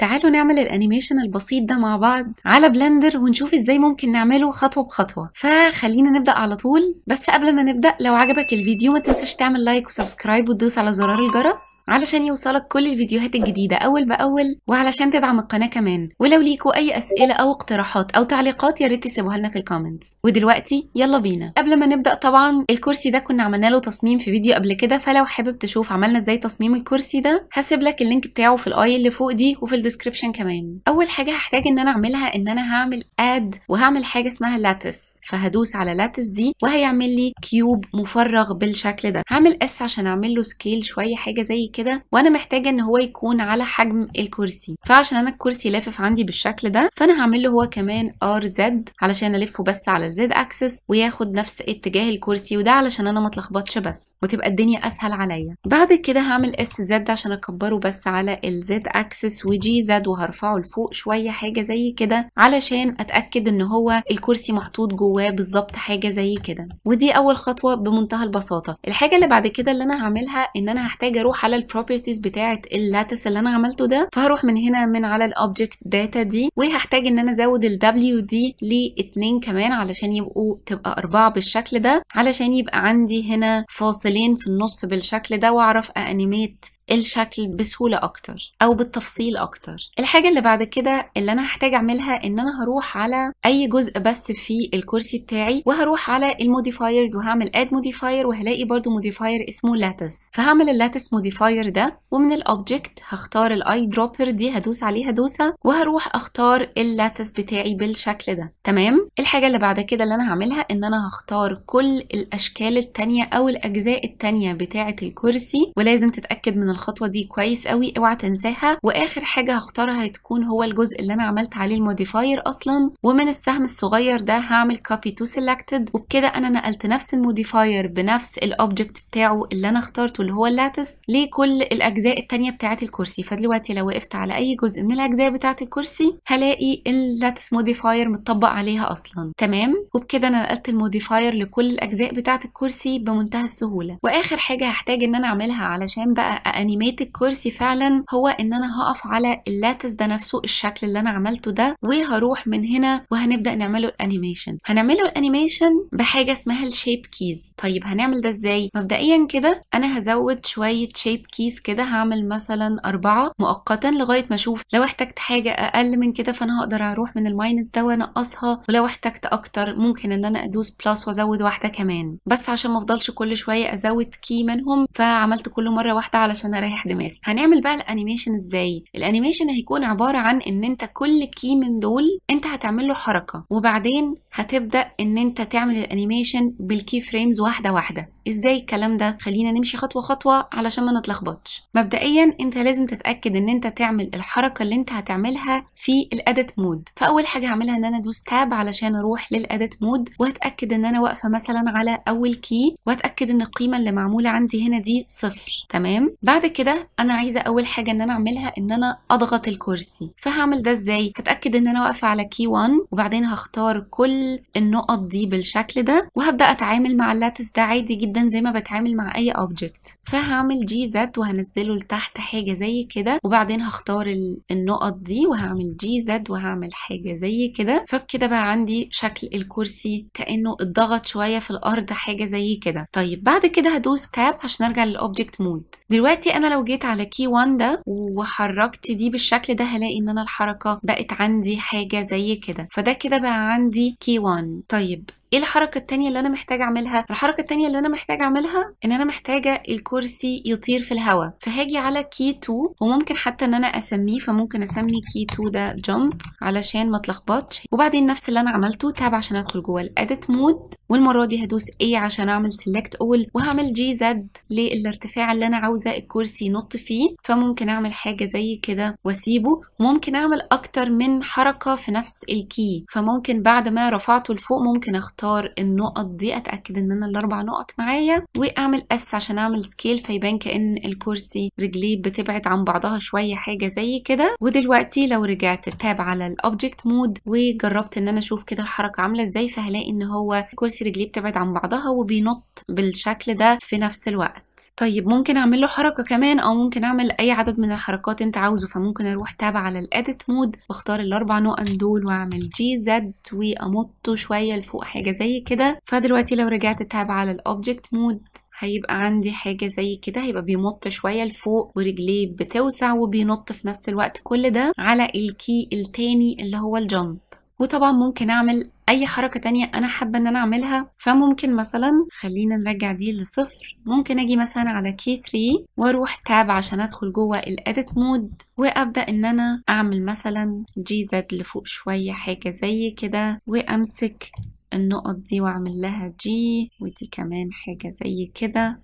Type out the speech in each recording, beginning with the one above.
تعالوا نعمل الانيميشن البسيط ده مع بعض على بلندر ونشوف ازاي ممكن نعمله خطوه بخطوه فخلينا نبدا على طول بس قبل ما نبدا لو عجبك الفيديو ما تنساش تعمل لايك وسبسكرايب وتدوس على زرار الجرس علشان يوصلك كل الفيديوهات الجديده اول باول وعلشان تدعم القناه كمان ولو ليكوا اي اسئله او اقتراحات او تعليقات يا ريت تسيبوها لنا في الكومنتس ودلوقتي يلا بينا قبل ما نبدا طبعا الكرسي ده كنا عملنا له تصميم في فيديو قبل كده فلو حابب تشوف عملنا ازاي تصميم الكرسي ده هسيب لك اللينك بتاعه في الاي اللي فوق دي وفي الديسكريبشن كمان اول حاجه هحتاج ان انا اعملها ان انا هعمل اد وهعمل حاجه اسمها لاتس فهدوس على لاتس دي وهيعمل لي كيوب مفرغ بالشكل ده هعمل اس عشان اعمل له سكيل شويه حاجه زي كده وانا محتاجه ان هو يكون على حجم الكرسي فعشان انا الكرسي لافف عندي بالشكل ده فانا هعمل له هو كمان ار زد علشان الفه بس على الزد اكسس وياخد نفس اتجاه الكرسي وده علشان انا ما اتلخبطش بس وتبقى الدنيا اسهل عليا بعد كده هعمل اس زد عشان اكبره بس على الزد اكسس وجي فيه زد وهرفعه لفوق شوية حاجة زي كده علشان اتأكد ان هو الكرسي محطوط جواه بالظبط حاجة زي كده ودي اول خطوة بمنتهى البساطة الحاجة اللي بعد كده اللي انا هعملها ان انا هحتاج اروح على البروبرتيز بتاعة اللاتس اللي انا عملته ده فهروح من هنا من على الاوبجكت داتا دي وهحتاج ان انا ازود الدبليو دي 2 كمان علشان يبقوا تبقى اربعة بالشكل ده علشان يبقى عندي هنا فاصلين في النص بالشكل ده واعرف انيميت الشكل بسهولة أكتر أو بالتفصيل أكتر الحاجة اللي بعد كده اللي أنا هحتاج أعملها إن أنا هروح على أي جزء بس في الكرسي بتاعي وهروح على الموديفايرز وهعمل اد موديفاير وهلاقي برضو موديفاير اسمه لاتس فهعمل اللاتس موديفاير ده ومن الأوبجكت هختار الأي دروبر دي هدوس عليها دوسة وهروح أختار اللاتس بتاعي بالشكل ده تمام الحاجة اللي بعد كده اللي أنا هعملها إن أنا هختار كل الأشكال التانية أو الأجزاء التانية بتاعة الكرسي ولازم تتأكد من الخطوه دي كويس قوي اوعى تنساها واخر حاجه هختارها هتكون هو الجزء اللي انا عملت عليه الموديفاير اصلا ومن السهم الصغير ده هعمل كوبي تو سيلكتد وبكده انا نقلت نفس الموديفاير بنفس الاوبجكت بتاعه اللي انا اخترته اللي هو اللاتس لكل الاجزاء الثانيه بتاعه الكرسي فدلوقتي لو وقفت على اي جزء من الاجزاء بتاعه الكرسي هلاقي اللاتس موديفاير متطبق عليها اصلا تمام وبكده انا نقلت الموديفاير لكل الاجزاء بتاعه الكرسي بمنتهى السهوله واخر حاجه هحتاج ان انا اعملها علشان بقى انيميت الكرسي فعلا هو ان انا هقف على اللاتس ده نفسه الشكل اللي انا عملته ده وهروح من هنا وهنبدا نعمله الانيميشن هنعمله الانيميشن بحاجه اسمها الشيب كيز طيب هنعمل ده ازاي مبدئيا كده انا هزود شويه شيب كيز كده هعمل مثلا أربعة مؤقتا لغايه ما اشوف لو احتجت حاجه اقل من كده فانا هقدر اروح من الماينس ده وانقصها ولو احتجت اكتر ممكن ان انا ادوس بلس وازود واحده كمان بس عشان ما افضلش كل شويه ازود كي منهم فعملت كل مره واحده علشان اريح دماغي هنعمل بقى الانيميشن ازاي الانيميشن هيكون عباره عن ان انت كل كي من دول انت هتعمل له حركه وبعدين هتبدا ان انت تعمل الانيميشن بالكي فريمز واحده واحده ازاي الكلام ده خلينا نمشي خطوه خطوه علشان ما نتلخبطش مبدئيا انت لازم تتاكد ان انت تعمل الحركه اللي انت هتعملها في الاديت مود فاول حاجه هعملها ان انا ادوس تاب علشان اروح للاديت مود وهتاكد ان انا واقفه مثلا على اول كي وهتاكد ان القيمه اللي معموله عندي هنا دي صفر تمام بعد كده انا عايزه اول حاجه ان انا اعملها ان انا اضغط الكرسي فهعمل ده ازاي هتاكد ان انا واقفه على كي 1 وبعدين هختار كل النقط دي بالشكل ده وهبدا اتعامل مع اللاتس ده عادي جدا زي ما بتعامل مع اي اوبجكت فهعمل جي زد وهنزله لتحت حاجه زي كده وبعدين هختار النقط دي وهعمل جي زد وهعمل حاجه زي كده فبكده بقى عندي شكل الكرسي كانه اتضغط شويه في الارض حاجه زي كده طيب بعد كده هدوس تاب عشان ارجع للاوبجكت مود دلوقتي انا لو جيت على كي 1 ده وحركت دي بالشكل ده هلاقي ان انا الحركه بقت عندي حاجه زي كده فده كده بقى عندي كي كي 1 طيب ايه الحركه التانية اللي انا محتاجه اعملها الحركه التانية اللي انا محتاجه اعملها ان انا محتاجه الكرسي يطير في الهواء فهاجي على كي 2 وممكن حتى ان انا اسميه فممكن اسمي كي 2 ده جمب علشان ما تلخبطش وبعدين نفس اللي انا عملته تاب عشان ادخل جوه الاديت مود والمرة دي هدوس A عشان أعمل سيلكت أول وهعمل جي زد للارتفاع اللي أنا عاوزة الكرسي ينط فيه فممكن أعمل حاجة زي كده وأسيبه ممكن أعمل أكتر من حركة في نفس الكي فممكن بعد ما رفعته لفوق ممكن أختار النقط دي أتأكد إن أنا الأربع نقط معايا وأعمل S عشان أعمل سكيل فيبان كأن الكرسي رجليه بتبعد عن بعضها شوية حاجة زي كده ودلوقتي لو رجعت تاب على الأوبجكت مود وجربت إن أنا أشوف كده الحركة عاملة إزاي فهلاقي إن هو كرسي كرسي رجليه بتبعد عن بعضها وبينط بالشكل ده في نفس الوقت طيب ممكن اعمل له حركه كمان او ممكن اعمل اي عدد من الحركات انت عاوزه فممكن اروح تابع على الاديت مود واختار الاربع نقط دول واعمل جي زد وامطه شويه لفوق حاجه زي كده فدلوقتي لو رجعت تابع على الاوبجكت مود هيبقى عندي حاجة زي كده هيبقى بيمط شوية لفوق ورجليه بتوسع وبينط في نفس الوقت كل ده على الكي التاني اللي هو الجامب وطبعا ممكن اعمل اي حركة تانية انا حابة ان انا اعملها فممكن مثلا خلينا نرجع دي لصفر ممكن اجي مثلا على كي 3 واروح تاب عشان ادخل جوه الاديت مود وابدا ان انا اعمل مثلا جي زد لفوق شوية حاجة زي كده وامسك النقط دي واعمل لها جي ودي كمان حاجة زي كده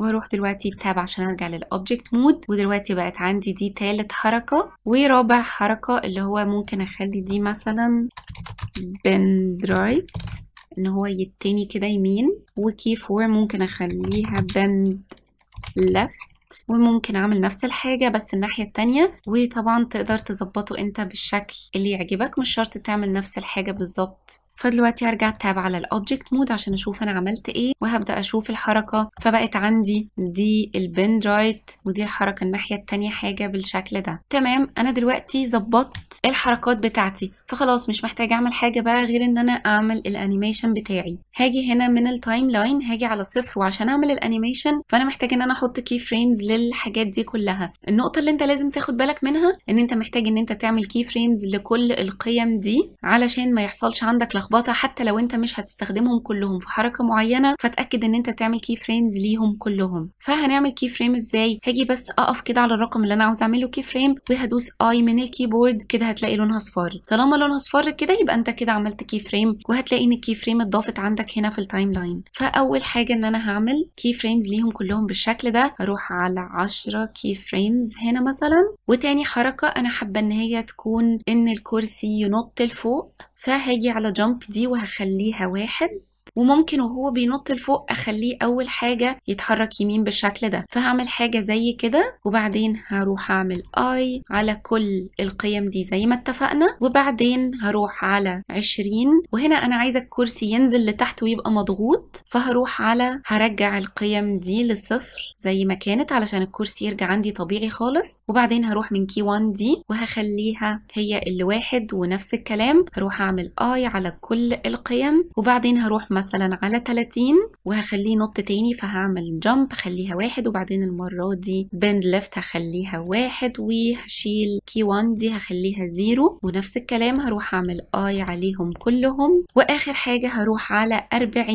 وهروح دلوقتي تاب عشان ارجع للاوبجكت مود ودلوقتي بقت عندي دي تالت حركه ورابع حركه اللي هو ممكن اخلي دي مثلا بند رايت ان هو يتني كده يمين وكي فور ممكن اخليها بند لفت وممكن اعمل نفس الحاجه بس الناحيه التانية وطبعا تقدر تظبطه انت بالشكل اللي يعجبك مش شرط تعمل نفس الحاجه بالظبط فدلوقتي هرجع تاب على الاوبجكت مود عشان اشوف انا عملت ايه وهبدا اشوف الحركه فبقت عندي دي البند رايت ودي الحركه الناحيه الثانيه حاجه بالشكل ده تمام انا دلوقتي ظبطت الحركات بتاعتي فخلاص مش محتاجه اعمل حاجه بقى غير ان انا اعمل الانيميشن بتاعي هاجي هنا من التايم لاين هاجي على صفر وعشان اعمل الانيميشن فانا محتاج ان انا احط كي فريمز للحاجات دي كلها النقطه اللي انت لازم تاخد بالك منها ان انت محتاج ان انت تعمل كي فريمز لكل القيم دي علشان ما يحصلش عندك لخبطه ملخبطه حتى لو انت مش هتستخدمهم كلهم في حركه معينه فاتاكد ان انت تعمل كي فريمز ليهم كلهم فهنعمل كي فريم ازاي هاجي بس اقف كده على الرقم اللي انا عاوز اعمله كي فريم وهدوس اي من الكيبورد كده هتلاقي لونها اصفر طالما لونها اصفر كده يبقى انت كده عملت كي فريم وهتلاقي ان الكي فريم اتضافت عندك هنا في التايم لاين فاول حاجه ان انا هعمل كي فريمز ليهم كلهم بالشكل ده هروح على 10 كي فريمز هنا مثلا وتاني حركه انا حابه ان هي تكون ان الكرسي ينط لفوق فهاجي على جمب دي وهخليها واحد وممكن وهو بينط لفوق اخليه اول حاجه يتحرك يمين بالشكل ده فهعمل حاجه زي كده وبعدين هروح اعمل اي على كل القيم دي زي ما اتفقنا وبعدين هروح على 20 وهنا انا عايزه الكرسي ينزل لتحت ويبقى مضغوط فهروح على هرجع القيم دي لصفر زي ما كانت علشان الكرسي يرجع عندي طبيعي خالص وبعدين هروح من كي 1 دي وهخليها هي اللي واحد ونفس الكلام هروح اعمل اي على كل القيم وبعدين هروح مثلا على 30 وهخليه نط تاني فهعمل جامب خليها واحد وبعدين المرة دي بند ليفت هخليها واحد وهشيل كي 1 دي هخليها زيرو ونفس الكلام هروح اعمل اي عليهم كلهم واخر حاجة هروح على 40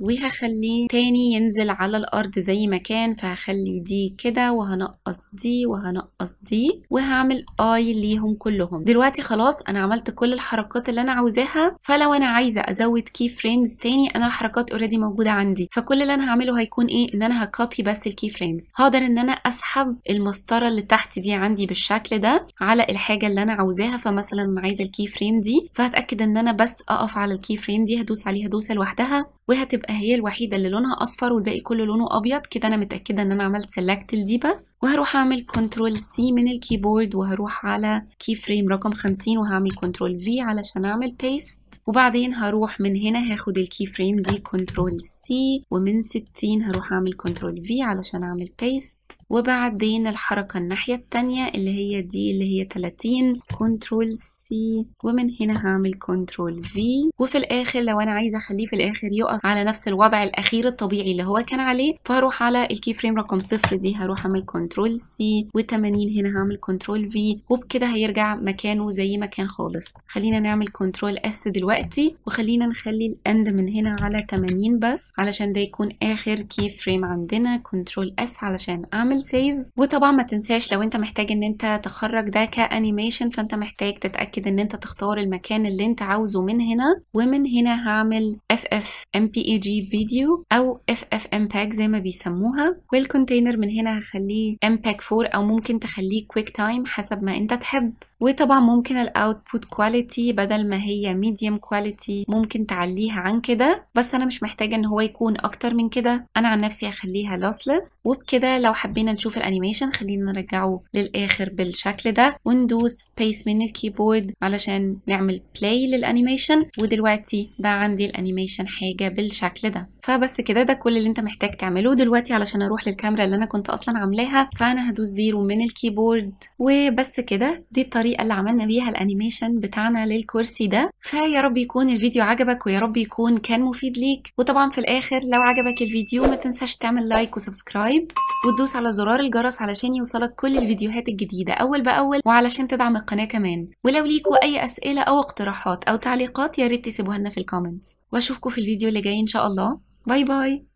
وهخليه تاني ينزل على الارض زي ما كان فهخلي دي كده وهنقص دي وهنقص دي وهعمل اي ليهم كلهم دلوقتي خلاص انا عملت كل الحركات اللي انا عاوزاها فلو انا عايزة ازود كي فريمز تاني تاني انا الحركات اوريدي موجوده عندي فكل اللي انا هعمله هيكون ايه ان انا هكوبي بس الكي فريمز هقدر ان انا اسحب المسطره اللي تحت دي عندي بالشكل ده على الحاجه اللي انا عاوزاها فمثلا عايزه الكي فريم دي فهتاكد ان انا بس اقف على الكي فريم دي هدوس عليها دوسه لوحدها وهتبقى هي الوحيده اللي لونها اصفر والباقي كله لونه ابيض كده انا متاكده ان انا عملت سيلكت لدي بس وهروح اعمل كنترول سي من الكيبورد وهروح على كي فريم رقم 50 وهعمل كنترول في علشان اعمل بيست وبعدين هروح من هنا هاخد الكي فريم دي كنترول سي ومن 60 هروح اعمل كنترول في علشان اعمل بيست وبعدين الحركة الناحية التانية اللي هي دي اللي هي 30 كنترول سي ومن هنا هعمل كنترول في وفي الاخر لو انا عايزة اخليه في الاخر يقف على نفس الوضع الاخير الطبيعي اللي هو كان عليه فهروح على الكي فريم رقم صفر دي هروح اعمل كنترول سي و80 هنا هعمل كنترول في وبكده هيرجع مكانه زي ما كان خالص خلينا نعمل كنترول اس دلوقتي وخلينا نخلي الاند من هنا على 80 بس علشان ده يكون اخر كي فريم عندنا كنترول اس علشان اعمل سيف وطبعا ما تنساش لو انت محتاج ان انت تخرج ده كانيميشن فانت محتاج تتاكد ان انت تختار المكان اللي انت عاوزه من هنا ومن هنا هعمل اف اف ام بي اي جي فيديو او اف اف ام باك زي ما بيسموها والكونتينر من هنا هخليه ام باك 4 او ممكن تخليه كويك تايم حسب ما انت تحب وطبعا ممكن الاوتبوت كواليتي بدل ما هي ميديوم كواليتي ممكن تعليها عن كده بس انا مش محتاجه ان هو يكون اكتر من كده انا عن نفسي هخليها لوسلس وبكده لو حبينا نشوف الانيميشن خلينا نرجعه للاخر بالشكل ده وندوس بيس من الكيبورد علشان نعمل بلاي للانيميشن ودلوقتي بقى عندي الانيميشن حاجه بالشكل ده فبس كده ده كل اللي انت محتاج تعمله دلوقتي علشان اروح للكاميرا اللي انا كنت اصلا عاملاها فانا هدوس زيرو من الكيبورد وبس كده دي الطريقه اللي عملنا بيها الانيميشن بتاعنا للكرسي ده فيا رب يكون الفيديو عجبك ويا رب يكون كان مفيد ليك وطبعا في الاخر لو عجبك الفيديو ما تنساش تعمل لايك وسبسكرايب وتدوس على زرار الجرس علشان يوصلك كل الفيديوهات الجديدة أول بأول وعلشان تدعم القناة كمان ولو ليكوا أي أسئلة أو اقتراحات أو تعليقات ياريت تسيبوها لنا في الكومنتس واشوفكوا في الفيديو اللي جاي إن شاء الله باي باي